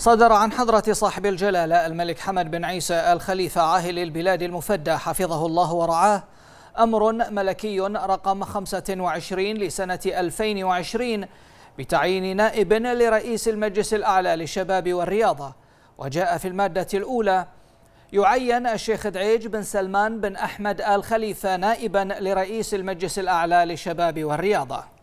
صدر عن حضرة صاحب الجلالة الملك حمد بن عيسى الخليفة عاهل البلاد المفدى حفظه الله ورعاه أمر ملكي رقم 25 لسنة 2020 بتعيين نائب لرئيس المجلس الأعلى للشباب والرياضة وجاء في المادة الأولى يعين الشيخ دعيج بن سلمان بن أحمد آل خليفة نائبا لرئيس المجلس الأعلى للشباب والرياضة